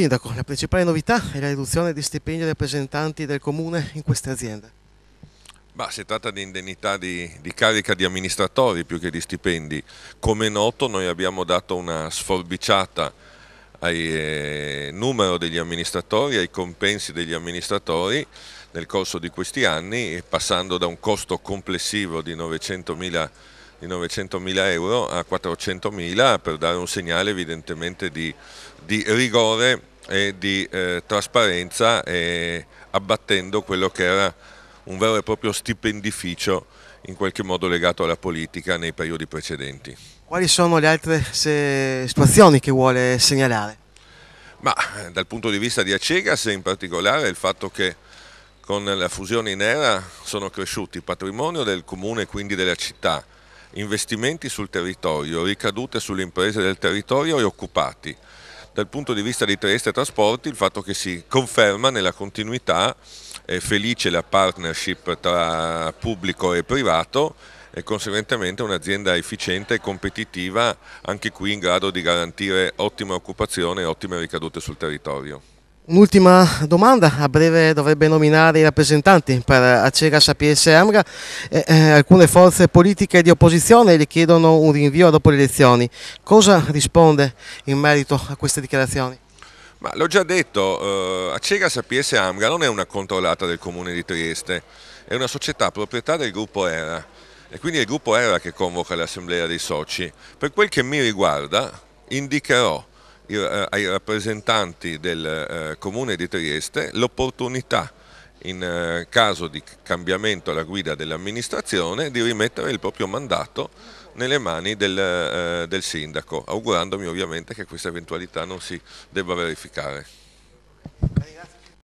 Sindaco, la principale novità è la riduzione di stipendi ai rappresentanti del Comune in queste aziende. Bah, si tratta di indennità di, di, carica di amministratori più che di stipendi. Come è noto noi abbiamo dato una sforbiciata al eh, numero degli amministratori, ai compensi degli amministratori nel corso di questi anni, passando da un costo complessivo di 900.000 di 900.000 euro a 400.000 per dare un segnale evidentemente di, di rigore e di eh, trasparenza e abbattendo quello che era un vero e proprio stipendificio in qualche modo legato alla politica nei periodi precedenti. Quali sono le altre situazioni che vuole segnalare? Ma, eh, dal punto di vista di Acegas in particolare il fatto che con la fusione in era sono cresciuti patrimonio del comune e quindi della città, investimenti sul territorio, ricadute sulle imprese del territorio e occupati dal punto di vista dei Trieste Trasporti il fatto che si conferma nella continuità è eh, felice la partnership tra pubblico e privato e conseguentemente un'azienda efficiente e competitiva anche qui in grado di garantire ottima occupazione e ottime ricadute sul territorio. Un'ultima domanda, a breve dovrebbe nominare i rappresentanti per Acera Sapienza e Amra. Eh, eh, alcune forze politiche di opposizione le chiedono un rinvio dopo le elezioni. Cosa risponde in merito a queste dichiarazioni? l'ho già detto, eh, Acera Sapienza e Amra non è una controllata del comune di Trieste, è una società proprietà del gruppo ERA e quindi è il gruppo ERA che convoca l'assemblea dei soci. Per quel che mi riguarda indicherò eh, ai rappresentanti del eh, Comune di Trieste l'opportunità in eh, caso di cambiamento alla guida dell'amministrazione di rimettere il proprio mandato nelle mani del, del sindaco, augurandomi ovviamente che questa eventualità non si debba verificare.